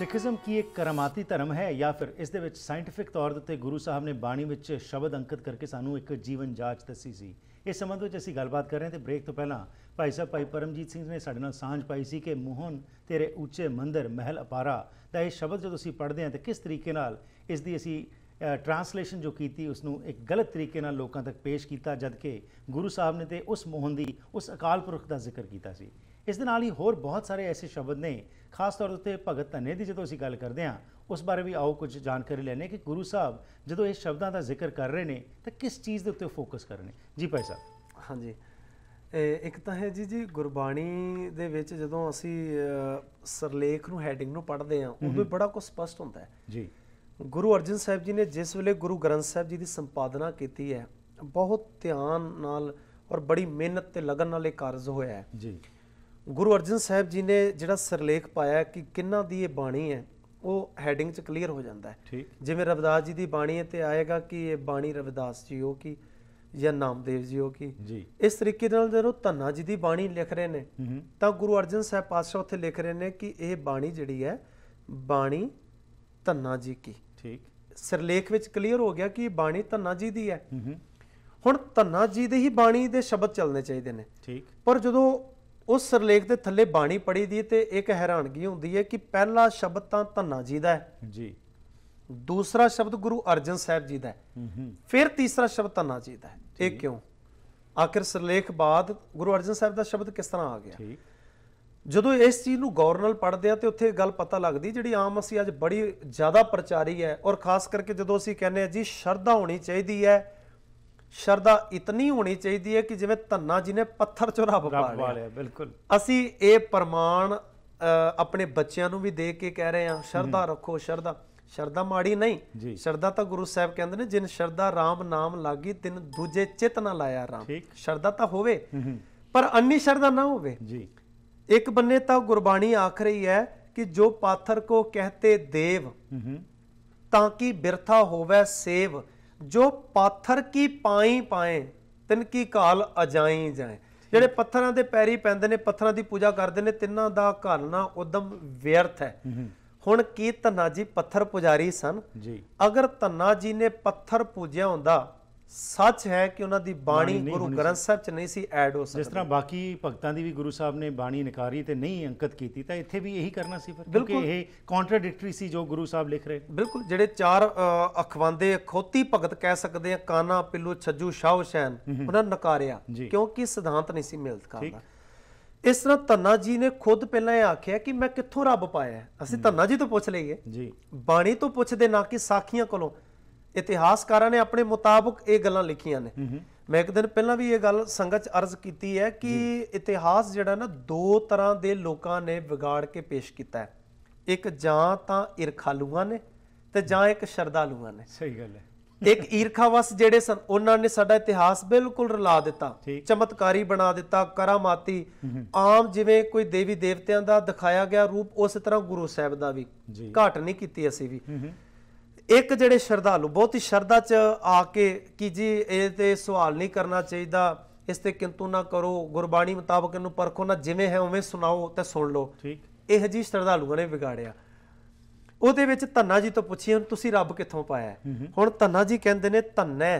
ਸਿੱਖਿਜ਼ਮ ਕੀ ਇੱਕ ਕਰਮਾਤੀ ਧਰਮ ਹੈ ਜਾਂ ਫਿਰ ਇਸ ਦੇ ਵਿੱਚ ਸਾਇੰਟਿਫਿਕ ਤੌਰ ਤੇ ਗੁਰੂ ਸਾਹਿਬ ਨੇ ਬਾਣੀ ਵਿੱਚ ਸ਼ਬਦ ਅੰਕਿਤ ਕਰਕੇ ਸਾਨੂੰ ਇੱਕ ਜੀਵਨ ਜਾਂਚ ਦੱਸੀ ਸੀ ਇਸ ਸੰਬੰਧ ਵਿੱਚ ਅਸੀਂ ਗੱਲਬਾਤ ਕਰ ਰਹੇ ਹਾਂ ਤੇ ਬ੍ਰੇਕ ਤੋਂ ਪਹਿਲਾਂ ਭਾਈ ਸਾਹਿਬ ਭਾਈ ਪਰਮਜੀਤ ਸਿੰਘ ਨੇ ਸਾਡੇ ਨਾਲ ਸਾਂਝ ਪਾਈ ਸੀ ਕਿ ਮੋਹਨ ਤੇਰੇ ਉੱਚੇ ਮੰਦਰ ਮਹਿਲ ਅਪਾਰਾ ਦਾ ਇਹ ਸ਼ਬਦ ਜਦੋਂ ਅਸੀਂ ਪੜ੍ਹਦੇ ਹਾਂ ਤੇ ਕਿਸ ਤਰੀਕੇ ਨਾਲ ਇਸ ਦੀ ਅਸੀਂ ਟਰਾਂਸਲੇਸ਼ਨ ਜੋ ਕੀਤੀ ਉਸ ਨੂੰ ਇੱਕ ਗਲਤ ਤਰੀਕੇ ਨਾਲ ਲੋਕਾਂ ਤੱਕ ਪੇਸ਼ ਕੀਤਾ ਜਦਕਿ ਗੁਰੂ ਸਾਹਿਬ ਨੇ ਤੇ ਉਸ ਮੋਹਨ ਦੀ ਉਸ ਅਕਾਲ ਪੁਰਖ ਦਾ ਜ਼ਿਕਰ ਕੀਤਾ ਸੀ ਇਸ ਦੇ ਨਾਲ ਹੀ ਹੋਰ ਬਹੁਤ ਸਾਰੇ ਐਸੇ ਸ਼ਬਦ ਨੇ ਖਾਸ ਤੌਰ ਤੇ ਭਗਤ ਧੰਨੇ ਦੀ ਜਦੋਂ ਅਸੀਂ ਗੱਲ ਕਰਦੇ ਹਾਂ ਉਸ ਬਾਰੇ ਵੀ ਆਓ ਕੁਝ ਜਾਣਕਾਰੀ ਲੈਣੇ ਕਿ ਗੁਰੂ ਸਾਹਿਬ ਜਦੋਂ ਇਹ ਸ਼ਬਦਾਂ ਦਾ ਜ਼ਿਕਰ ਕਰ ਰਹੇ ਨੇ ਤਾਂ ਕਿਸ ਚੀਜ਼ ਦੇ ਉੱਤੇ ਫੋਕਸ ਕਰ ਰਹੇ ਨੇ ਜੀ ਭਾਈ ਸਾਹਿਬ ਹਾਂਜੀ ਇੱਕ ਤਾਂ ਹੈ ਜੀ ਜੀ ਗੁਰਬਾਣੀ ਦੇ ਵਿੱਚ ਜਦੋਂ ਅਸੀਂ ਸਰਲੇਖ ਨੂੰ ਹੈਡਿੰਗ ਨੂੰ ਪੜ੍ਹਦੇ ਹਾਂ ਉਦੋਂ ਬੜਾ ਕੁਝ ਸਪਸ਼ਟ ਹੁੰਦਾ ਹੈ ਜੀ ਗੁਰੂ ਅਰਜਨ ਸਾਹਿਬ ਜੀ ਨੇ ਜਿਸ ਵੇਲੇ ਗੁਰੂ ਗ੍ਰੰਥ ਸਾਹਿਬ ਜੀ ਦੀ ਸੰਪਾਦਨਾ ਕੀਤੀ ਹੈ ਬਹੁਤ ਧਿਆਨ ਨਾਲ ਔਰ ਬੜੀ ਮਿਹਨਤ ਤੇ ਲਗਨ ਨਾਲ ਇਹ ਕਾਰਜ ਹੋਇਆ ਹੈ ਜੀ ਗੁਰੂ ਅਰਜਨ ਸਾਹਿਬ ਜੀ ਨੇ ਜਿਹੜਾ ਸਰਲੇਖ ਪਾਇਆ ਕਿ ਕਿੰਨਾ ਦੀ ਇਹ ਬਾਣੀ ਹੈ ਉਹ ਹੈਡਿੰਗ ਚ ਕਲੀਅਰ ਹੋ ਜਾਂਦਾ ਹੈ ਜਿਵੇਂ ਰਵਿਦਾਸ ਜੀ ਦੀ ਬਾਣੀ ਹੈ ਤੇ ਆਏਗਾ ਕਿ ਇਹ ਬਾਣੀ ਰਵਿਦਾਸ ਜੀ ਹੋ ਕੀ ਜਾਂ ਨਾਮਦੇਵ ਜੀ ਹੋ ਕੀ ਇਸ ਤਰੀਕੇ ਨਾਲ ਜਦੋਂ ਧੰਨਾ ਜੀ ਦੀ ਬਾਣੀ ਲਿਖ ਰਹੇ ਨੇ ਤਾਂ ਗੁਰੂ ਅਰਜਨ ਸਾਹਿਬ ਪਾਤਸ਼ਾਹ ਉੱਥੇ ਲਿਖ ਰਹੇ ਨੇ ਕਿ ਇਹ ਬਾਣੀ ਜਿਹੜੀ ਹੈ ਬਾਣੀ ਧੰਨਾ ਜੀ ਕੀ ਠੀਕ ਸਰਲੇਖ ਵਿੱਚ ਕਲੀਅਰ ਹੋ ਗਿਆ ਕਿ ਇਹ ਬਾਣੀ ਧੰਨਾ ਜੀ ਦੀ ਹੈ ਹੁਣ ਧੰਨਾ ਜੀ ਦੇ ਹੀ ਬਾਣੀ ਦੇ ਸ਼ਬਦ ਚੱਲਣੇ ਚਾਹੀਦੇ ਨੇ ਠੀਕ ਪਰ ਜਦੋਂ ਉਸ ਸਰਲੇਖ ਦੇ ਥੱਲੇ ਬਾਣੀ ਪੜੀ ਦੀ ਤੇ ਇੱਕ ਹੈਰਾਨਗੀ ਹੁੰਦੀ ਹੈ ਕਿ ਪਹਿਲਾ ਸ਼ਬਦ ਤਾਂ ਧੰਨਾ ਜੀ ਦਾ ਹੈ ਜੀ ਦੂਸਰਾ ਸ਼ਬਦ ਗੁਰੂ ਅਰਜਨ ਸਾਹਿਬ ਜੀ ਦਾ ਹੈ ਹੂੰ ਫਿਰ ਤੀਸਰਾ ਸ਼ਬਦ ਧੰਨਾ ਜੀ ਦਾ ਹੈ ਇਹ ਕਿਉਂ ਆਖਿਰ ਸਰਲੇਖ ਬਾਅਦ ਗੁਰੂ ਅਰਜਨ ਸਾਹਿਬ ਦਾ ਸ਼ਬਦ ਕਿਸ ਤਰ੍ਹਾਂ ਆ ਗਿਆ ਠੀਕ ਜਦੋਂ ਇਸ ਚੀਜ਼ ਨੂੰ ਗੌਰ ਨਾਲ ਪੜਦੇ ਆ ਤੇ ਉੱਥੇ ਗੱਲ ਪਤਾ ਲੱਗਦੀ ਜਿਹੜੀ ਆਮ ਅਸੀਂ ਅੱਜ ਬੜੀ ਜ਼ਿਆਦਾ ਪ੍ਰਚਾਰੀ ਹੈ ਔਰ ਖਾਸ ਕਰਕੇ ਜਦੋਂ ਅਸੀਂ ਕਹਿੰਦੇ ਆ ਜੀ ਸ਼ਰਧਾ ਹੋਣੀ ਚਾਹੀਦੀ ਹੈ ਸ਼ਰਧਾ ਇਤਨੀ ਹੋਣੀ ਚਾਹੀਦੀ ਹੈ ਕਿ ਜਿਵੇਂ ਧੰਨਾ ਜੀ ਨੇ ਪੱਥਰ ਚੋਂ ਰੱਬ ਪਾ ਲਿਆ ਬਿਲਕੁਲ ਅਸੀਂ ਇਹ ਪ੍ਰਮਾਣ ਆਪਣੇ ਬੱਚਿਆਂ ਨੂੰ ਵੀ ਦੇ ਕੇ ਕਹਿ ਰਹੇ ਹਾਂ ਸ਼ਰਧਾ ਰੱਖੋ ਸ਼ਰਧਾ ਸ਼ਰਧਾ ਮਾੜੀ ਨਹੀਂ ਸ਼ਰਧਾ ਤਾਂ ਗੁਰੂ ਸਾਹਿਬ ਕਹਿੰਦੇ ਨੇ ਜਿਨ ਸ਼ਰਧਾ RAM ਨਾਮ ਲਾਗੀ ਤਿਨ ਦੂਜੇ ਚਿਤ ਨਾ ਲਾਇਆ RAM ਸ਼ਰਧਾ ਤਾਂ ਹੋਵੇ ਪਰ ਅੰਨੀ ਸ਼ਰਧਾ ਨਾ ਹੋਵੇ ਜੀ ਇੱਕ ਬੰਨੇ ਤਾਂ ਗੁਰਬਾਣੀ ਆਖ ਰਹੀ ਹੈ ਕਿ ਜੋ ਪਾਥਰ ਕੋ ਕਹਤੇ ਦੇਵ ਤਾਂ ਕਿ ਬਿਰਥਾ ਹੋਵੇ ਸੇਵ ਜੋ ਪਾਥਰ ਕੀ ਪਾਈ ਪਾਏ ਤਿੰਨ ਕੀ ਕਾਲ ਅਜਾਈ ਜਾਏ ਜਿਹੜੇ ਪੱਥਰਾਂ ਦੇ ਪੈਰੀ ਪੈਂਦੇ ਨੇ ਪੱਥਰਾਂ ਦੀ ਪੂਜਾ ਕਰਦੇ ਨੇ ਤਿੰਨਾਂ ਦਾ ਘਾਲਣਾ ਉਦਮ ਵਿਅਰਥ ਹੈ ਹੁਣ ਕੀ ਧੰਨਾ ਜੀ ਪੱਥਰ ਪੁਜਾਰੀ ਸਨ ਜੀ ਅਗਰ ਧੰਨਾ ਜੀ ਨੇ ਪੱਥਰ ਪੂਜਿਆ ਹੁੰਦਾ ਸੱਚ ਹੈ ਕਿ ਉਹਨਾਂ ਦੀ ਬਾਣੀ ਗੁਰੂ ਗ੍ਰੰਥ ਸਾਹਿਬ 'ਚ ਨਹੀਂ ਸੀ ਐਡ ਹੋ ਸਕਦੀ ਜਿਸ ਤਰ੍ਹਾਂ ਬਾਕੀ ਭਗਤਾਂ ਦੀ ਵੀ ਗੁਰੂ ਸਾਹਿਬ ਨੇ ਬਾਣੀ ਨਕਾਰੀ ਤੇ ਨਹੀਂ ਅੰਕਿਤ ਕੀਤੀ ਤਾਂ ਇੱਥੇ ਵੀ ਇਹੀ ਕਰਨਾ ਸੀ ਫਿਰ ਕਿਉਂਕਿ ਇਹ ਕੰਟਰਡਿਕਟਰੀ ਸੀ ਜੋ ਗੁਰੂ ਸਾਹਿਬ ਲਿਖ ਰਹੇ ਬਿਲਕੁਲ ਜਿਹੜੇ ਚਾਰ ਅਖਵਾਂਦੇ ਖੋਤੀ ਭਗਤ ਕਹਿ ਸਕਦੇ ਆ ਕਾਨਾ ਪਿੱਲੂ ਛੱਜੂ ਸ਼ਾਹ ਹੁਸੈਨ ਉਹਨਾਂ ਨੇ ਨਕਾਰਿਆ ਕਿਉਂਕਿ ਸਿਧਾਂਤ ਨਹੀਂ ਸੀ ਮਿਲਤ ਕਰਦਾ ਇਸ ਤਰ੍ਹਾਂ ਧੰਨਾ ਜੀ ਨੇ ਖੁਦ ਪਹਿਲਾਂ ਇਹ ਆਖਿਆ ਕਿ ਮੈਂ ਕਿੱਥੋਂ ਰੱਬ ਪਾਇਆ ਅਸੀਂ ਧੰਨਾ ਜੀ ਤੋਂ ਪੁੱਛ ਲਈਏ ਜੀ ਬਾਣੀ ਤੋਂ ਪੁੱਛਦੇ ਨਾ ਕਿ ਸਾਖੀਆਂ ਕੋਲੋਂ ਇਤਿਹਾਸਕਾਰਾਂ ਨੇ ਆਪਣੇ ਮੁਤਾਬਕ ਇਹ ਗੱਲਾਂ ਲਿਖੀਆਂ ਨੇ ਮੈਂ ਇੱਕ ਦਿਨ ਪਹਿਲਾਂ ਵੀ ਇਹ ਗੱਲ ਸੰਗਤ ਚ ਅਰਜ਼ ਕੀਤੀ ਹੈ ਕਿ ਇਤਿਹਾਸ ਜਿਹੜਾ ਨਾ ਦੋ ਤਰ੍ਹਾਂ ਦੇ ਲੋਕਾਂ ਨੇ ਵਿਗਾੜ ਕੇ ਪੇਸ਼ ਕੀਤਾ ਹੈ ਇੱਕ ਜਾਂ ਤਾਂ ਈਰਖਾਲੂਆਂ ਨੇ ਤੇ ਜਾਂ ਇੱਕ ਸ਼ਰਧਾਲੂਆਂ ਨੇ ਸਹੀ ਗੱਲ ਹੈ ਇੱਕ ਈਰਖਾਵਸ ਜਿਹੜੇ ਸਨ ਉਹਨਾਂ ਨੇ ਸਾਡਾ ਇਤਿਹਾਸ ਬਿਲਕੁਲ ਰਲਾ ਦਿੱਤਾ ਚਮਤਕਾਰੀ ਬਣਾ ਦਿੱਤਾ ਕਰਾਮਾਤੀ ਆਮ ਜਿਵੇਂ ਕੋਈ ਦੇਵੀ ਦੇਵਤਿਆਂ ਦਾ ਦਿਖਾਇਆ ਗਿਆ ਰੂਪ ਉਸੇ ਤਰ੍ਹਾਂ ਗੁਰੂ ਸਾਹਿਬ ਦਾ ਵੀ ਘਾਟ ਨਹੀਂ ਕੀਤੀ ਅਸੀਂ ਵੀ ਇੱਕ ਜਿਹੜੇ ਸ਼ਰਧਾਲੂ ਬਹੁਤ ਹੀ ਸ਼ਰਧਾ 'ਚ ਆ ਕੇ ਕਿ ਜੀ ਇਹ ਤੇ ਸਵਾਲ ਨਹੀਂ ਕਰਨਾ ਚਾਹੀਦਾ ਇਸ ਤੇ ਕਿੰਤੂ ਨਾ ਕਰੋ ਗੁਰਬਾਣੀ ਮੁਤਾਬਕ ਇਹਨੂੰ ਪਰਖੋ ਨਾ ਜਿਵੇਂ ਹੈ ਉਵੇਂ ਸੁਣਾਓ ਤੇ ਸੁਣ ਲਓ ਠੀਕ ਇਹ ਜੀ ਸ਼ਰਧਾਲੂਆਂ ਨੇ ਵਿਗਾੜਿਆ ਉਹਦੇ ਵਿੱਚ ਧੰਨਾ ਜੀ ਤੋਂ ਪੁੱਛੀ ਹੁਣ ਤੁਸੀਂ ਰੱਬ ਕਿੱਥੋਂ ਪਾਇਆ ਹੁਣ ਧੰਨਾ ਜੀ ਕਹਿੰਦੇ ਨੇ ਧੰਨੈ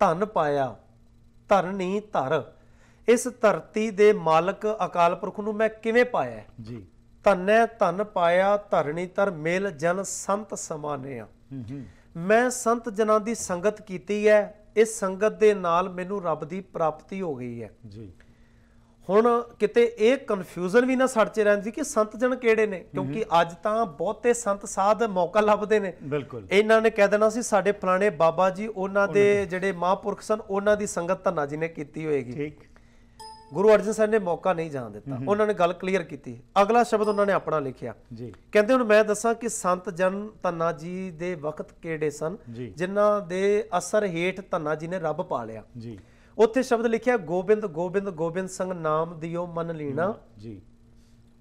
ਧਨ ਪਾਇਆ ਧਰਨੀ ਧਰ ਇਸ ਧਰਤੀ ਦੇ ਮਾਲਕ ਅਕਾਲ ਪੁਰਖ ਨੂੰ ਮੈਂ ਕਿਵੇਂ ਪਾਇਆ ਜੀ ਧੰਨੈ ਧਨ ਪਾਇਆ ਧਰਣੀ ਤਰ ਮੇਲ ਜਨ ਸੰਤ ਸਮਾਨਿਆ ਮੈਂ ਸੰਤ ਜਨਾਂ ਦੀ ਸੰਗਤ ਕੀਤੀ ਹੈ ਇਸ ਸੰਗਤ ਦੇ ਨਾਲ ਮੈਨੂੰ ਰੱਬ ਦੀ ਪ੍ਰਾਪਤੀ ਹੋ ਗਈ ਹੈ ਜੀ ਹੁਣ ਕਿਤੇ ਇਹ ਕਨਫਿਊਜ਼ਨ ਵੀ ਨਾ ਸੜ ਚ ਰਹਿੰਦੀ ਕਿ ਸੰਤ ਜਨ ਕਿਹੜੇ ਨੇ ਕਿਉਂਕਿ ਅੱਜ ਤਾਂ ਬਹੁਤੇ ਸੰਤ ਸਾਧ ਮੌਕਾ ਲੱਭਦੇ ਨੇ ਬਿਲਕੁਲ ਇਹਨਾਂ ਨੇ ਕਹਿ ਦੇਣਾ ਸੀ ਸਾਡੇ ਫਲਾਣੇ ਬਾਬਾ ਜੀ ਉਹਨਾਂ ਦੇ ਜਿਹੜੇ ਮਹਾਂਪੁਰਖ ਸਨ ਉਹਨਾਂ ਦੀ ਸੰਗਤ ਧੰਨਾ ਜੀ ਨੇ ਕੀਤੀ ਹੋਏਗੀ ਠੀਕ ਗੁਰੂ ਅਰਜਨ ਸਾਹਿਬ ਨੇ ਮੌਕਾ ਨਹੀਂ ਜਾਣ ਦਿੱਤਾ ਉਹਨਾਂ ਨੇ ਗੱਲ ਕਲੀਅਰ ਕੀਤੀ ਅਗਲਾ ਸ਼ਬਦ ਉਹਨਾਂ ਨੇ ਆਪਣਾ ਲਿਖਿਆ ਜੀ ਕਹਿੰਦੇ ਹੁਣ ਮੈਂ ਦੱਸਾਂ ਕਿ ਸੰਤ ਜਨ ਧੰਨਾ ਜੀ ਦੇ ਵਕਤ ਕਿਹੜੇ ਸਨ ਜਿਨ੍ਹਾਂ ਦੇ ਅਸਰ ਹੇਠ ਧੰਨਾ ਜੀ ਨੇ ਰੱਬ ਪਾ ਲਿਆ ਜੀ ਉੱਥੇ ਸ਼ਬਦ ਲਿਖਿਆ ਗੋਬਿੰਦ ਗੋਬਿੰਦ ਗੋਬਿੰਦ ਸੰਗ ਨਾਮ ਦਿਓ ਮਨ ਲੀਣਾ ਜੀ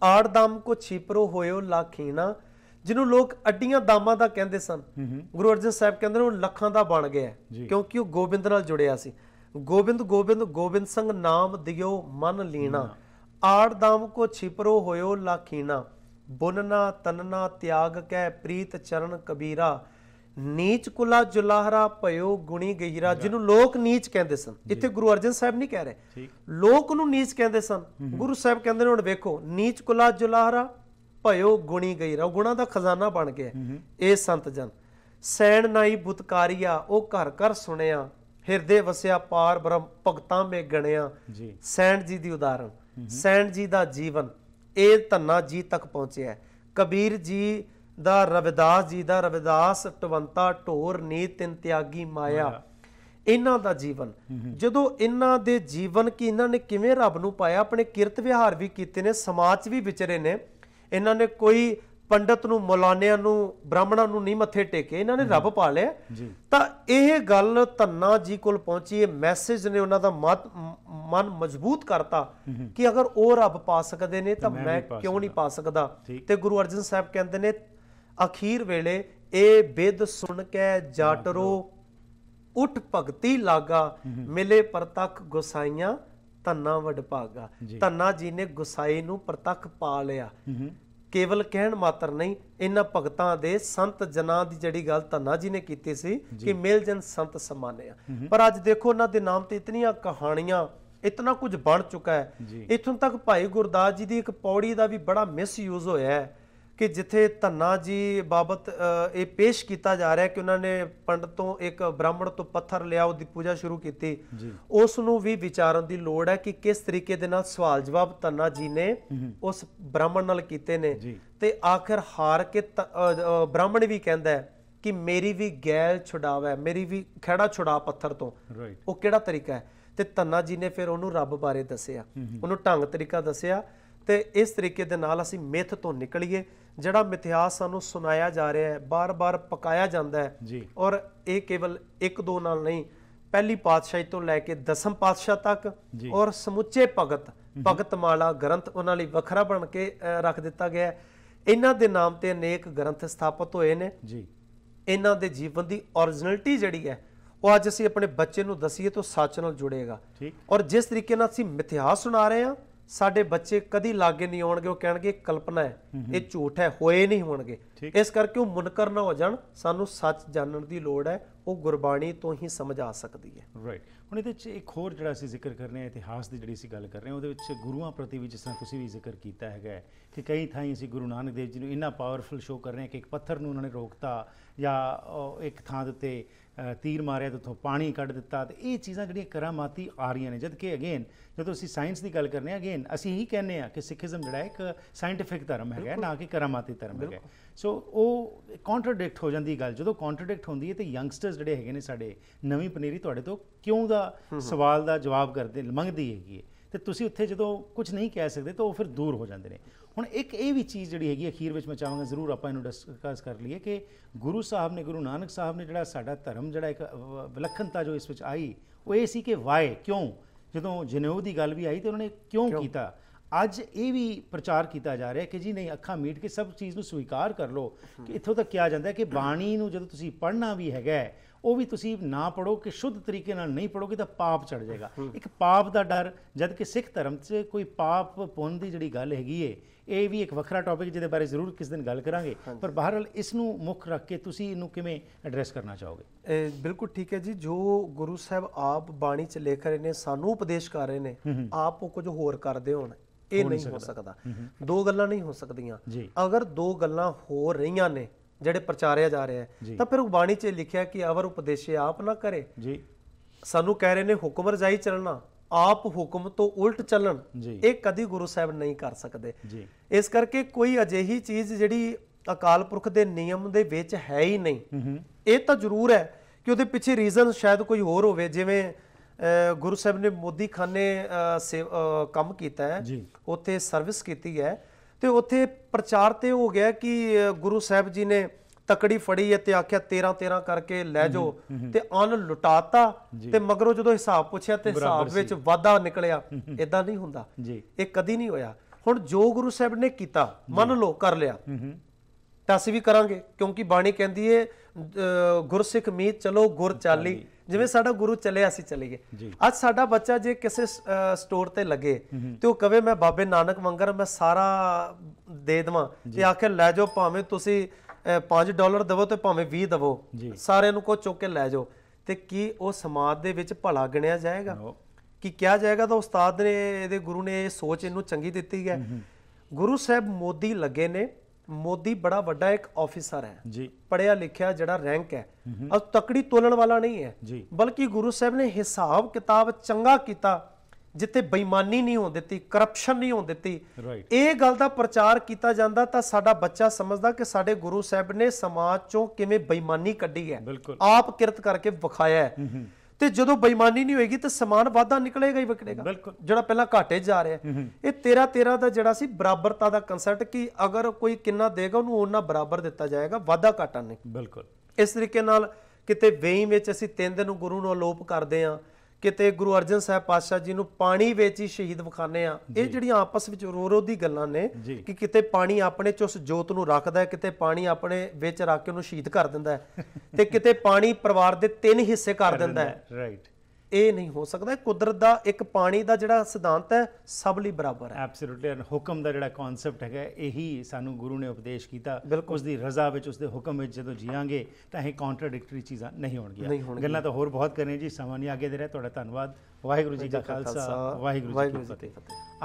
ਆੜ ਦਮ ਕੋ ਛੀਪਰੋ ਹੋਇਓ ਲਾਖੀਣਾ ਜਿਹਨੂੰ ਲੋਕ ਅੱਡੀਆਂ ਦਾਮਾਂ ਦਾ ਕਹਿੰਦੇ ਸਨ ਗੁਰੂ ਅਰਜਨ ਸਾਹਿਬ ਕਹਿੰਦੇ ਨੇ ਉਹ ਲੱਖਾਂ ਦਾ ਬਣ ਗਿਆ ਕਿਉਂਕਿ ਉਹ ਗੋਬਿੰਦ ਨਾਲ ਜੁੜਿਆ ਸੀ ਗੋਬਿੰਦ ਗੋਬਿੰਦ ਗੋਬਿੰਦ ਸਿੰਘ ਨਾਮ ਦਿਓ ਮਨ ਲੀਣਾ ਆੜ ਦਾਮ ਕੋ ਛਿਪਰੋ ਹੋਇਓ ਲਾਖੀਣਾ ਬੁਨਨਾ ਤਨਨਾ ਤਿਆਗ ਕੈ ਪ੍ਰੀਤ ਚਰਨ ਕਬੀਰਾ ਨੀਚ ਕੁਲਾ ਜੁਲਾਹਰਾ ਭਇਓ ਗੁਣੀ ਗਹੀਰਾ ਜਿਹਨੂੰ ਲੋਕ ਨੀਚ ਕਹਿੰਦੇ ਸਨ ਇੱਥੇ ਗੁਰੂ ਅਰਜਨ ਸਾਹਿਬ ਨਹੀਂ ਕਹਿ ਰਹੇ ਲੋਕ ਨੂੰ ਨੀਚ ਕਹਿੰਦੇ ਸਨ ਗੁਰੂ ਸਾਹਿਬ ਕਹਿੰਦੇ ਨੇ ਹੁਣ ਵੇਖੋ ਨੀਚ ਕੁਲਾ ਜੁਲਾਹਰਾ ਭਇਓ ਗੁਣੀ ਗਹੀਰਾ ਗੁਣਾ ਦਾ ਖਜ਼ਾਨਾ ਬਣ ਗਿਆ ਇਹ ਸੰਤ ਜਨ ਸੈਣ ਨਾਈ ਬੁਤਕਾਰੀਆ ਉਹ ਘਰ ਘਰ ਸੁਣਿਆ ਹਿਰਦੇ ਵਸਿਆ ਪਾਰ ਬ੍ਰਹਮ ਭਗਤਾਂ ਮੇ ਗਣਿਆ ਜੀ ਸੈਣ ਜੀ ਦੀ ਉਦਾਹਰਣ ਸੈਣ ਜੀ ਦਾ ਜੀਵਨ ਇਹ ਧੰਨਾ ਜੀ ਤੱਕ ਪਹੁੰਚਿਆ ਕਬੀਰ ਜੀ ਦਾ ਰਵਿਦਾਸ ਜੀ ਦਾ ਰਵਿਦਾਸ ਟਵੰਤਾ ਢੋਰ ਨੀ ਤਿੰਨ ਤਿਆਗੀ ਮਾਇਆ ਇਹਨਾਂ ਦਾ ਜੀਵਨ ਜਦੋਂ ਇਹਨਾਂ ਦੇ ਜੀਵਨ ਕਿ ਇਹਨਾਂ ਨੇ ਕਿਵੇਂ ਰੱਬ ਨੂੰ ਪਾਇਆ ਆਪਣੇ ਕਿਰਤ ਵਿਹਾਰ ਵੀ ਕੀਤੇ ਨੇ ਸਮਾਜ 'ਚ ਵੀ ਵਿਚਰੇ ਨੇ ਇਹਨਾਂ ਨੇ ਕੋਈ ਪੰਡਤ ਨੂੰ ਮੌਲਾਨਿਆਂ ਨੂੰ ਬ੍ਰਾਹਮਣਾਂ ਨੂੰ ਨਹੀਂ ਮੱਥੇ ਟੇਕੇ ਇਹਨਾਂ ਨੇ ਰੱਬ ਪਾ ਲਿਆ ਤਾਂ ਇਹ ਗੱਲ ਧੰਨਾ ਜੀ ਕੋਲ ਪਹੁੰਚੀ ਇਹ ਮੈਸੇਜ ਨੇ ਉਹਨਾਂ ਦਾ ਮਨ ਮਜ਼ਬੂਤ ਕਰਤਾ ਕਿ ਅਗਰ ਉਹ ਰੱਬ ਪਾ ਸਕਦੇ ਨੇ ਤਾਂ ਮੈਂ ਕਿਉਂ ਨਹੀਂ ਪਾ ਸਕਦਾ ਤੇ ਗੁਰੂ ਅਰਜਨ ਸਾਹਿਬ ਕਹਿੰਦੇ ਨੇ ਅਖੀਰ ਵੇਲੇ ਇਹ ਬਿਦ ਸੁਣ ਕੇ ਜਾਟਰੋ ਉਠ ਭਗਤੀ ਲਾਗਾ ਮਿਲੇ ਪ੍ਰਤੱਖ ਗੁਸਾਈਆਂ ਧੰਨਾ ਵਡਭਾਗਾ ਧੰਨਾ ਜੀ ਨੇ ਗੁਸਾਈ ਨੂੰ ਪ੍ਰਤੱਖ ਪਾ ਲਿਆ ਕੇਵਲ ਕਹਿਣ ਮਾਤਰ ਨਹੀਂ ਇਹਨਾਂ ਭਗਤਾਂ ਦੇ ਸੰਤ ਜਨਾਂ ਦੀ ਜਿਹੜੀ ਗੱਲ ਧੰਨਾ ਜੀ ਨੇ ਕੀਤੀ ਸੀ ਕਿ ਮਿਲ ਜਨ ਸੰਤ ਸਮਾਨਿਆ ਪਰ ਅੱਜ ਦੇਖੋ ਉਹਨਾਂ ਦੇ ਨਾਮ ਤੇ ਇਤਨੀਆਂ ਕਹਾਣੀਆਂ ਇਤਨਾ ਕੁਝ ਬਣ ਚੁੱਕਾ ਹੈ ਇਥੋਂ ਤੱਕ ਭਾਈ ਗੁਰਦਾਸ ਜੀ ਦੀ ਇੱਕ ਪੌੜੀ ਦਾ ਵੀ ਬੜਾ ਮਿਸਯੂਜ਼ ਹੋਇਆ ਹੈ ਕਿ ਜਿੱਥੇ ਧੰਨਾ ਜੀ ਬਾਬਤ ਇਹ ਪੇਸ਼ ਕੀਤਾ ਜਾ ਰਿਹਾ ਕਿ ਉਹਨਾਂ ਨੇ ਪੰਡਤ ਤੋਂ ਇੱਕ ਬ੍ਰਾਹਮਣ ਤੋਂ ਪੱਥਰ ਲਿਆ ਉਹਦੀ ਪੂਜਾ ਸ਼ੁਰੂ ਕੀਤੀ ਉਸ ਨੂੰ ਵੀ ਵਿਚਾਰਨ ਦੀ ਲੋੜ ਹੈ ਕਿ ਕਿਸ ਤਰੀਕੇ ਦੇ ਨਾਲ ਸਵਾਲ ਜਵਾਬ ਧੰਨਾ ਜੀ ਨੇ ਉਸ ਬ੍ਰਾਹਮਣ ਨਾਲ ਕੀਤੇ ਨੇ ਤੇ ਆਖਰ ਹਾਰ ਕੇ ਬ੍ਰਾਹਮਣ ਵੀ ਕਹਿੰਦਾ ਕਿ ਮੇਰੀ ਵੀ ਗੈਲ ਛੁਡਾਵਾ ਮੇਰੀ ਵੀ ਖੜਾ ਛੁਡਾ ਪੱਥਰ ਤੋਂ ਉਹ ਕਿਹੜਾ ਤਰੀਕਾ ਹੈ ਤੇ ਧੰਨਾ ਜੀ ਨੇ ਫਿਰ ਉਹਨੂੰ ਰੱਬ ਬਾਰੇ ਦੱਸਿਆ ਉਹਨੂੰ ਢੰਗ ਤਰੀਕਾ ਦੱਸਿਆ ਤੇ ਇਸ ਤਰੀਕੇ ਦੇ ਨਾਲ ਅਸੀਂ ਮਿੱਥ ਤੋਂ ਨਿਕਲੀਏ ਜਿਹੜਾ ਮਿਥਿਆਸ ਸਾਨੂੰ ਸੁਣਾਇਆ ਜਾ ਰਿਹਾ ਹੈ ਬਾਰ-ਬਾਰ ਪਕਾਇਆ ਜਾਂਦਾ ਹੈ ਔਰ ਇਹ ਕੇਵਲ ਇੱਕ ਦੋ ਨਾਲ ਨਹੀਂ ਪਹਿਲੀ ਪਾਤਸ਼ਾਹੀ ਤੋਂ ਲੈ ਕੇ ਦਸਮ ਪਾਤਸ਼ਾਹ ਤੱਕ ਔਰ ਸਮੁੱਚੇ ਭਗਤ ਭਗਤ ਮਾਲਾ ਗ੍ਰੰਥ ਉਹਨਾਂ ਲਈ ਵੱਖਰਾ ਬਣ ਕੇ ਰੱਖ ਦਿੱਤਾ ਗਿਆ ਇਹਨਾਂ ਦੇ ਨਾਮ ਤੇ ਅਨੇਕ ਗ੍ਰੰਥ ਸਥਾਪਿਤ ਹੋਏ ਨੇ ਜੀ ਇਹਨਾਂ ਦੇ ਜੀਵਨ ਦੀ origignality ਜਿਹੜੀ ਹੈ ਉਹ ਅੱਜ ਅਸੀਂ ਆਪਣੇ ਬੱਚੇ ਨੂੰ ਦਸੀਏ ਤਾਂ ਸੱਚ ਨਾਲ ਜੁੜੇਗਾ ਔਰ ਜਿਸ ਤਰੀਕੇ ਨਾਲ ਅਸੀਂ ਮਿਥਿਆਸ ਸੁਣਾ ਰਹੇ ਹਾਂ ਸਾਡੇ ਬੱਚੇ ਕਦੀ ਲਾਗੇ ਨਹੀਂ ਆਉਣਗੇ ਉਹ ਕਹਿਣਗੇ ਕਲਪਨਾ ਹੈ ਇਹ ਝੂਠ ਹੈ ਹੋਏ ਨਹੀਂ ਹੋਣਗੇ ਇਸ ਕਰਕੇ ਉਹ ਮੁਨਕਰ ਨਾ ਹੋ ਜਾਣ ਸਾਨੂੰ ਸੱਚ ਜਾਣਨ ਦੀ ਲੋੜ ਹੈ ਉਹ ਗੁਰਬਾਣੀ ਤੋਂ ਹੀ ਸਮਝ ਆ ਸਕਦੀ ਹੈ ਰਾਈਟ ਹੁਣ ਇਹਦੇ ਵਿੱਚ ਇੱਕ ਹੋਰ ਜਿਹੜਾ ਅਸੀਂ ਜ਼ਿਕਰ ਕਰ ਰਹੇ ਹਾਂ ਇਤਿਹਾਸ ਦੀ ਜਿਹੜੀ ਅਸੀਂ ਗੱਲ ਕਰ ਰਹੇ ਹਾਂ ਉਹਦੇ ਵਿੱਚ ਗੁਰੂਆਂ ਪ੍ਰਤੀ ਵੀ ਜਿਸ ਤਰ੍ਹਾਂ ਤੁਸੀਂ ਵੀ ਜ਼ਿਕਰ ਕੀਤਾ ਹੈਗਾ ਕਿ ਕਈ ਥਾਈਂ ਅਸੀਂ ਗੁਰੂ ਨਾਨਕ ਦੇਵ ਜੀ ਨੂੰ ਇੰਨਾ ਪਾਵਰਫੁਲ ਸ਼ੋਅ ਕਰ ਰਹੇ ਹਾਂ ਕਿ ਇੱਕ ਪੱਥਰ ਨੂੰ ਉਹਨਾਂ ਨੇ ਰੋਕਤਾ ਜਾਂ ਇੱਕ ਥਾਂ ਦੇ ਉੱਤੇ ਤੀਰ ਮਾਰਿਆ ਤੇ ਉਥੋਂ ਪਾਣੀ ਕੱਢ ਦਿੱਤਾ ਤੇ ਇਹ ਚੀਜ਼ਾਂ ਜਿਹੜੀਆਂ ਕਰਾਮਾਤੀ ਆ ਰਹੀਆਂ ਨੇ ਜਦ ਕਿ ਅਗੇਨ ਜਦੋਂ ਅਸੀਂ ਸਾਇੰਸ ਦੀ ਗੱਲ ਕਰਨੇ ਆ ਅਗੇਨ ਅਸੀਂ ਹੀ ਕਹਿੰਨੇ ਆ ਕਿ ਸਿੱਖੀਜ਼ਮ ਜਿਹੜਾ ਇੱਕ ਸਾਇੰਟਿਫਿਕ ਧਰਮ ਹੈਗਾ ਨਾ ਕਿ ਕਰਾਮਾਤੀ ਧਰਮ ਹੈਗਾ ਸੋ ਉਹ ਕੌਂਟਰਡਿਕਟ ਹੋ ਜਾਂਦੀ ਗੱਲ ਜਦੋਂ ਕੌਂਟਰਡਿਕਟ ਹੁੰਦੀ ਹੈ ਤੇ ਯੰਗਸਟਰਸ ਜਿਹੜੇ ਹੈਗੇ ਨੇ ਸਾਡੇ ਨਵੀਂ ਪਨੀਰੀ ਤੁਹਾਡੇ ਤੋਂ ਕਿਉਂ ਦਾ ਸਵਾਲ ਦਾ ਜਵਾਬ ਕਰਦੇ ਮੰਗਦੀ ਹੈਗੀ ਤੇ ਤੁਸੀਂ ਉੱਥੇ ਜਦੋਂ ਕੁਝ ਨਹੀਂ ਕਹਿ ਸਕਦੇ ਤਾਂ ਉਹ ਫਿਰ ਦੂਰ ਹੋ ਜਾਂਦੇ ਨੇ ਹੁਣ ਇੱਕ ਇਹ ਵੀ ਚੀਜ਼ ਜਿਹੜੀ ਹੈਗੀ ਅਖੀਰ ਵਿੱਚ ਮੈਂ ਚਾਹਾਂਗਾ ਜ਼ਰੂਰ ਆਪਾਂ ਇਹਨੂੰ ਡਿਸਕਸ ਕਰ ਲਈਏ ਕਿ ਗੁਰੂ ਸਾਹਿਬ ਨੇ ਗੁਰੂ ਨਾਨਕ ਸਾਹਿਬ ਨੇ ਜਿਹੜਾ ਸਾਡਾ ਧਰਮ ਜਿਹੜਾ ਇੱਕ ਵਿਲੱਖਣਤਾ ਜੋ ਇਸ ਵਿੱਚ ਆਈ ਉਹ ਇਹ ਸੀ ਕਿ ਵਾਏ ਕਿਉਂ ਜਦੋਂ ਜਨੇਊ ਦੀ ਗੱਲ ਵੀ ਆਈ ਤੇ ਉਹਨਾਂ ਨੇ ਕਿਉਂ ਕੀਤਾ ਅੱਜ ਇਹ ਵੀ ਪ੍ਰਚਾਰ ਕੀਤਾ ਜਾ ਰਿਹਾ ਹੈ ਕਿ ਜੀ ਨਹੀਂ ਅੱਖਾਂ ਮੀਟ ਕੇ ਸਭ ਚੀਜ਼ ਨੂੰ ਸਵੀਕਾਰ ਕਰ ਲਓ ਕਿ ਇੱਥੋਂ ਤੱਕ ਕਿਹਾ ਜਾਂਦਾ ਹੈ ਕਿ ਬਾਣੀ ਨੂੰ ਜਦੋਂ ਤੁਸੀਂ ਪੜ੍ਹਨਾ ਵੀ ਹੈਗਾ ਉਹ ਵੀ ਤੁਸੀਂ ਨਾ ਪੜੋ ਕਿ ਸ਼ੁੱਧ ਤਰੀਕੇ ਨਾਲ ਨਹੀਂ ਪੜੋਗੇ ਤਾਂ ਪਾਪ ਚੜ ਜਾਏਗਾ ਇੱਕ ਪਾਪ ਦਾ ਡਰ ਜਦ ਕਿ ਸਿੱਖ ਧਰਮ 'ਚ ਕੋਈ ਪਾਪ ਪੁੰਨ ਦੀ ਜਿਹੜੀ ਗੱਲ ਹੈਗੀ ਏ ਇਹ ਵੀ ਇੱਕ ਵੱਖਰਾ ਟੌਪਿਕ ਜਿਹਦੇ ਬਾਰੇ ਜ਼ਰੂਰ ਕਿਸ ਦਿਨ ਗੱਲ ਕਰਾਂਗੇ ਪਰ ਬਹਰਹਾਲ ਇਸ ਨੂੰ ਮੁੱਖ ਰੱਖ ਕੇ ਤੁਸੀਂ ਇਹਨੂੰ ਕਿਵੇਂ ਐਡਰੈਸ ਕਰਨਾ ਚਾਹੋਗੇ ਇਹ ਬਿਲਕੁਲ ਠੀਕ ਹੈ ਜੀ ਜੋ ਗੁਰੂ ਸਾਹਿਬ ਆਪ ਬਾਣੀ 'ਚ ਲਿਖ ਰਹੇ ਨੇ ਸਾਨੂੰ ਉਪਦੇਸ਼ ਕਰ ਰਹੇ ਨੇ ਆਪ ਉਹ ਕੁਝ ਹੋਰ ਕਰਦੇ ਹੋਣ ਇਹ ਨਹੀਂ ਹੋ ਸਕਦਾ ਦੋ ਗੱਲਾਂ ਨਹੀਂ ਹੋ ਸਕਦੀਆਂ ਅਗਰ ਦੋ ਗੱਲਾਂ ਹੋ ਰਹੀਆਂ ਨੇ ਜਿਹੜੇ ਪ੍ਰਚਾਰਿਆ ਜਾ ਰਿਹਾ ਹੈ ਤਾਂ ਫਿਰ ਬਾਣੀ 'ਚ ਲਿਖਿਆ ਕਿ ਅਵਰ ਉਪਦੇਸ਼ੇ ਆਪ ਨਾ ਕਰੇ ਜੀ ਸਾਨੂੰ ਕਹਿ ਰਹੇ ਨੇ ਹੁਕਮ ਰਜਾਈ ਚੱਲਣਾ ਆਪ ਹੁਕਮ ਤੋਂ ਉਲਟ ਚੱਲਣ ਇਹ ਕਦੀ ਗੁਰੂ ਸਾਹਿਬ ਨਹੀਂ ਕਰ ਸਕਦੇ ਜੀ ਇਸ ਕਰਕੇ ਕੋਈ ਅਜਿਹੀ ਚੀਜ਼ ਜਿਹੜੀ ਅਕਾਲ ਪੁਰਖ ਦੇ ਨਿਯਮ ਦੇ ਵਿੱਚ ਹੈ ਹੀ ਨਹੀਂ ਇਹ ਤਾਂ ਜ਼ਰੂਰ ਹੈ ਕਿ ਉਹਦੇ ਪਿੱਛੇ ਰੀਜ਼ਨ ਸ਼ਾਇਦ ਕੋਈ ਹੋਰ ਹੋਵੇ ਜਿਵੇਂ ਗੁਰੂ ਸਾਹਿਬ ਨੇ ਮੋਦੀ ਖਾਨੇ ਕੰਮ ਕੀਤਾ ਹੈ ਉੱਥੇ ਸਰਵਿਸ ਕੀਤੀ ਹੈ ਤੇ ਉੱਥੇ ਪ੍ਰਚਾਰ ਤੇ ਹੋ ਗਿਆ ਕਿ ਗੁਰੂ ਸਾਹਿਬ ਜੀ ਨੇ ਤਕੜੀ ਫੜੀ ਹੈ ਤੇ ਆਖਿਆ 13 13 ਕਰਕੇ ਲੈ ਜਾਓ ਤੇ ਅਨ ਲੁਟਾਤਾ ਤੇ ਮਗਰੋਂ ਜਦੋਂ ਹਿਸਾਬ ਪੁੱਛਿਆ ਤੇ ਹਿਸਾਬ ਵਿੱਚ ਵਾਧਾ ਨਿਕਲਿਆ ਇਦਾਂ ਨਹੀਂ ਹੁੰਦਾ ਇਹ ਕਦੀ ਨਹੀਂ ਹੋਇਆ ਹੁਣ ਜੋ ਗੁਰੂ ਸਾਹਿਬ ਨੇ ਕੀਤਾ ਮੰਨ ਲਓ ਕਰ ਲਿਆ ਤਾਂ ਅਸੀਂ ਵੀ ਕਰਾਂਗੇ ਕਿਉਂਕਿ ਬਾਣੀ ਕਹਿੰਦੀ ਏ ਗੁਰਸਿੱਖ ਮੀਤ ਚਲੋ ਗੁਰ ਚਾਲੀ ਜਿਵੇਂ ਸਾਡਾ ਗੁਰੂ ਚੱਲਿਆ ਸੀ ਚਲੇ ਗਏ ਅੱਜ ਸਾਡਾ ਬੱਚਾ ਜੇ ਕਿਸੇ ਸਟੋਰ ਤੇ ਲੱਗੇ ਤੇ ਉਹ ਕਵੇ ਮੈਂ ਬਾਬੇ ਨਾਨਕ ਮੰਗਰ ਮੈਂ ਸਾਰਾ ਦੇ ਦਵਾਂ ਤੇ ਆਖੇ ਲੈ ਜਾਓ ਭਾਵੇਂ ਤੁਸੀਂ 5 ਡਾਲਰ ਦਵੋ ਤੇ ਭਾਵੇਂ 20 ਦਵੋ ਸਾਰਿਆਂ ਨੂੰ ਕੋ ਚੁੱਕ ਕੇ ਲੈ ਜਾਓ ਤੇ ਕੀ ਉਹ ਸਮਾਜ ਦੇ ਵਿੱਚ ਭਲਾ ਗਿਣਿਆ ਜਾਏਗਾ ਕਿ ਕਿਹਾ ਜਾਏਗਾ ਤਾਂ ਉਸਤਾਦ ਨੇ ਇਹਦੇ ਗੁਰੂ ਨੇ ਇਹ ਸੋਚ ਇਹਨੂੰ ਚੰਗੀ ਦਿੱਤੀ ਹੈ ਗੁਰੂ ਸਾਹਿਬ ਮੋਦੀ ਲੱਗੇ ਨੇ ਮੋਦੀ ਬੜਾ ਵੱਡਾ ਇੱਕ ਆਫੀਸਰ ਹੈ ਜੀ ਪੜਿਆ ਲਿਖਿਆ ਜਿਹੜਾ ਰੈਂਕ ਹੈ ਉਹ ਤਕੜੀ ਤੋਲਣ ਵਾਲਾ ਨਹੀਂ ਹੈ ਬਲਕਿ ਗੁਰੂ ਸਾਹਿਬ ਨੇ ਹਿਸਾਬ ਕਿਤਾਬ ਚੰਗਾ ਕੀਤਾ ਜਿੱਥੇ ਬੇਈਮਾਨੀ ਨਹੀਂ ਹੋਣ ਦਿੱਤੀ ਕਰਪਸ਼ਨ ਨਹੀਂ ਹੋਣ ਦਿੱਤੀ ਇਹ ਗੱਲ ਦਾ ਪ੍ਰਚਾਰ ਕੀਤਾ ਜਾਂਦਾ ਤਾਂ ਸਾਡਾ ਬੱਚਾ ਸਮਝਦਾ ਕਿ ਸਾਡੇ ਗੁਰੂ ਸਾਹਿਬ ਨੇ ਸਮਾਜ ਚੋਂ ਕਿਵੇਂ ਬੇਈਮਾਨੀ ਕੱਢੀ ਹੈ ਆਪ ਕਿਰਤ ਕਰਕੇ ਵਿਖਾਇਆ ਹੈ ਤੇ ਜਦੋਂ ਬੇਈਮਾਨੀ ਨਹੀਂ ਹੋਏਗੀ ਤੇ ਸਮਾਨ ਵਾਧਾ ਨਿਕਲੇਗਾ ਹੀ ਵਿਕੜੇਗਾ ਜਿਹੜਾ ਪਹਿਲਾਂ ਘਾਟੇ ਜਾ ਰਿਹਾ ਇਹ ਤੇਰਾ ਤੇਰਾ ਦਾ ਜਿਹੜਾ ਸੀ ਬਰਾਬਰਤਾ ਦਾ ਕਨਸੈਪਟ ਕਿ ਅਗਰ ਕੋਈ ਕਿੰਨਾ ਦੇਗਾ ਉਹਨੂੰ ਉਹਨਾਂ ਬਰਾਬਰ ਦਿੱਤਾ ਜਾਏਗਾ ਵਾਧਾ ਘਾਟਾ ਨਹੀਂ ਬਿਲਕੁਲ ਇਸ ਤਰੀਕੇ ਨਾਲ ਕਿਤੇ ਵੇਈ ਵਿੱਚ ਅਸੀਂ ਤਿੰਨ ਦਿਨ ਨੂੰ ਗੁਰੂ ਨੂੰ ਅਲੋਪ ਕਰਦੇ ਆਂ ਕਿਤੇ ਗੁਰੂ ਅਰਜਨ ਸਾਹਿਬ ਪਾਤਸ਼ਾਹ ਜੀ ਨੂੰ ਪਾਣੀ ਵਿੱਚ ਹੀ ਸ਼ਹੀਦ ਵਿਖਾਣੇ ਆ ਇਹ ਜਿਹੜੀਆਂ ਆਪਸ ਵਿੱਚ ਰੋ-ਰੋ ਦੀ ਗੱਲਾਂ ਨੇ ਕਿ ਕਿਤੇ ਪਾਣੀ ਆਪਣੇ ਚ ਉਸ ਜੋਤ ਨੂੰ ਰੱਖਦਾ ਹੈ ਕਿਤੇ ਪਾਣੀ ਆਪਣੇ ਵਿੱਚ ਰੱਖ ਕੇ ਉਹਨੂੰ ਸ਼ਹੀਦ ਕਰ ਦਿੰਦਾ ਹੈ ਤੇ ਕਿਤੇ ਪਾਣੀ ਪਰਿਵਾਰ ਦੇ ਤਿੰਨ ਹਿੱਸੇ ਕਰ ਦਿੰਦਾ ਹੈ ਰਾਈਟ ਇਹ ਨਹੀਂ ਹੋ ਸਕਦਾ ਕੁਦਰਤ ਦਾ ਇੱਕ ਪਾਣੀ ਦਾ ਜਿਹੜਾ ਸਿਧਾਂਤ ਹੈ ਸਭ ਲਈ ਬਰਾਬਰ ਹੈ ਐਬਸੋਲੂਟਲੀ ਐਂਡ ਹੁਕਮ ਦਾ ਜਿਹੜਾ ਕਨਸੈਪਟ ਹੈਗਾ ਇਹੀ ਸਾਨੂੰ ਗੁਰੂ ਨੇ ਉਪਦੇਸ਼ ਕੀਤਾ ਉਸ ਦੀ ਰਜ਼ਾ ਵਿੱਚ ਉਸ ਦੇ ਹੁਕਮ ਵਿੱਚ ਜਦੋਂ ਜੀਵਾਂਗੇ ਤਾਂ ਇਹ ਕੌਂਟਰਡਿਕਟਰੀ ਚੀਜ਼ਾਂ ਨਹੀਂ ਹੋਣਗੀਆਂ ਗੱਲਾਂ ਤਾਂ ਹੋਰ ਬਹੁਤ ਕਰਨੀਆਂ ਜੀ ਸਮਾਂ ਨਹੀਂ ਅੱਗੇ ਦੇ ਰਿਹਾ ਤੁਹਾਡਾ ਧੰਨਵਾਦ ਵਾਹਿਗੁਰੂ ਜੀ ਦਾ ਖਾਲਸਾ ਵਾਹਿਗੁਰੂ ਜੀ ਕੀ ਫਤਿਹ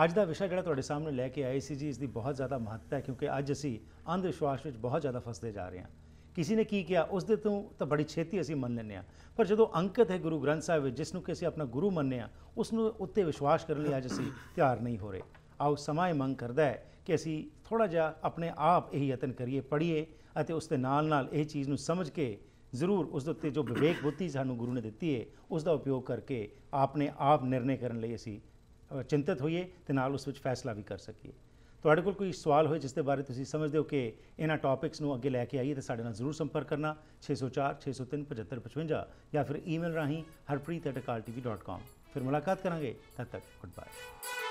ਅੱਜ ਦਾ ਵਿਸ਼ਾ ਜਿਹੜਾ ਤੁਹਾਡੇ ਸਾਹਮਣੇ ਲੈ ਕੇ ਆਏ ਸੀ ਜੀ ਇਸ ਦੀ ਬਹੁਤ ਜ਼ਿਆਦਾ ਮਹੱਤਤਾ ਹੈ ਕਿਉਂਕਿ ਅੱਜ ਅਸੀਂ ਅੰਧ ਵਿਸ਼ਵਾਸ ਵਿੱਚ ਬਹੁਤ ਜ਼ਿਆਦਾ ਫਸਦੇ ਜਾ ਰਹੇ ਹਾਂ ਕਿਸੇ ਨੇ ਕੀ ਕਿਹਾ ਉਸ ਦੇ ਤੋਂ ਤਾਂ ਬੜੀ ਛੇਤੀ ਅਸੀਂ ਮੰਨ ਲੈਂਦੇ ਆ ਪਰ ਜਦੋਂ ਅੰਕਿਤ ਹੈ ਗੁਰੂ ਗ੍ਰੰਥ ਸਾਹਿਬ ਵਿੱਚ ਜਿਸ ਨੂੰ ਕਿ ਅਸੀਂ ਆਪਣਾ ਗੁਰੂ ਮੰਨਦੇ ਆ ਉਸ ਨੂੰ ਉੱਤੇ ਵਿਸ਼ਵਾਸ ਕਰਨ ਲਈ ਅੱਜ ਅਸੀਂ ਤਿਆਰ ਨਹੀਂ ਹੋ ਰਹੇ ਆਓ ਸਮਾਂ ਮੰਗ ਕਰਦਾ ਹੈ ਕਿ ਅਸੀਂ ਥੋੜਾ ਜਿਹਾ ਆਪਣੇ ਆਪ ਇਹ ਯਤਨ ਕਰੀਏ ਪੜ੍ਹੀਏ ਅਤੇ ਉਸ ਦੇ ਨਾਲ ਨਾਲ ਇਹ ਚੀਜ਼ ਨੂੰ ਸਮਝ ਕੇ ਜ਼ਰੂਰ ਉਸ ਦੇ ਉੱਤੇ ਜੋ ਵਿਵੇਕ ਬੁੱਧੀ ਸਾਨੂੰ ਗੁਰੂ ਨੇ ਦਿੱਤੀ ਹੈ ਉਸ ਦਾ ਉਪਯੋਗ ਕਰਕੇ ਆਪਣੇ ਆਪ ਨਿਰਣੇ ਕਰਨ ਲਈ ਅਸੀਂ ਚਿੰਤਤ ਹੋਈਏ ਤੇ ਨਾਲ ਉਸ ਵਿੱਚ ਫੈਸਲਾ ਵੀ ਕਰ ਸਕੀਏ ਤੁਹਾਡੇ ਕੋਲ ਕੋਈ ਸਵਾਲ ਹੋਏ ਜਿਸ ਦੇ ਬਾਰੇ ਤੁਸੀਂ ਸਮਝਦੇ ਹੋ ਕਿ ਇਹਨਾਂ ਟੌਪਿਕਸ ਨੂੰ ਅੱਗੇ ਲੈ ਕੇ ਆਈਏ ਤਾਂ ਸਾਡੇ ਨਾਲ ਜ਼ਰੂਰ ਸੰਪਰਕ ਕਰਨਾ 604 603 7555 ਜਾਂ ਫਿਰ ਈਮੇਲ ਰਾਹੀਂ harpreet@kaltv.com ਫਿਰ ਮੁਲਾਕਾਤ ਕਰਾਂਗੇ ਤਦ ਤੱਕ ਗੁੱਡ ਬਾਏ